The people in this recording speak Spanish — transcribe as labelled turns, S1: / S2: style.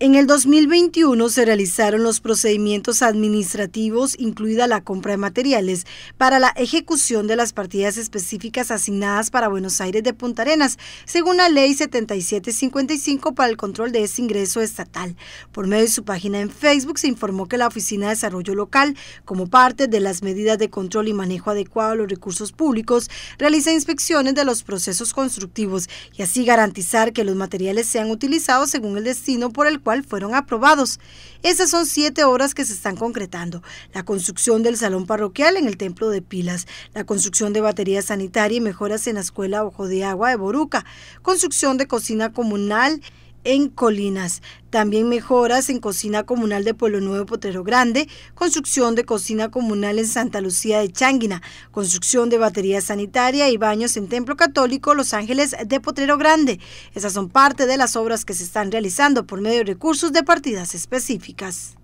S1: En el 2021 se realizaron los procedimientos administrativos, incluida la compra de materiales, para la ejecución de las partidas específicas asignadas para Buenos Aires de Punta Arenas, según la Ley 7755 para el control de ese ingreso estatal. Por medio de su página en Facebook se informó que la Oficina de Desarrollo Local, como parte de las medidas de control y manejo adecuado de los recursos públicos, realiza inspecciones de los procesos constructivos y así garantizar que los materiales sean utilizados según el destino por el cual fueron aprobados. Esas son siete obras que se están concretando. La construcción del salón parroquial en el templo de Pilas, la construcción de batería sanitaria y mejoras en la escuela Ojo de Agua de Boruca, construcción de cocina comunal en Colinas. También mejoras en cocina comunal de Pueblo Nuevo Potrero Grande, construcción de cocina comunal en Santa Lucía de Changuina, construcción de batería sanitaria y baños en Templo Católico Los Ángeles de Potrero Grande. Esas son parte de las obras que se están realizando por medio de recursos de partidas específicas.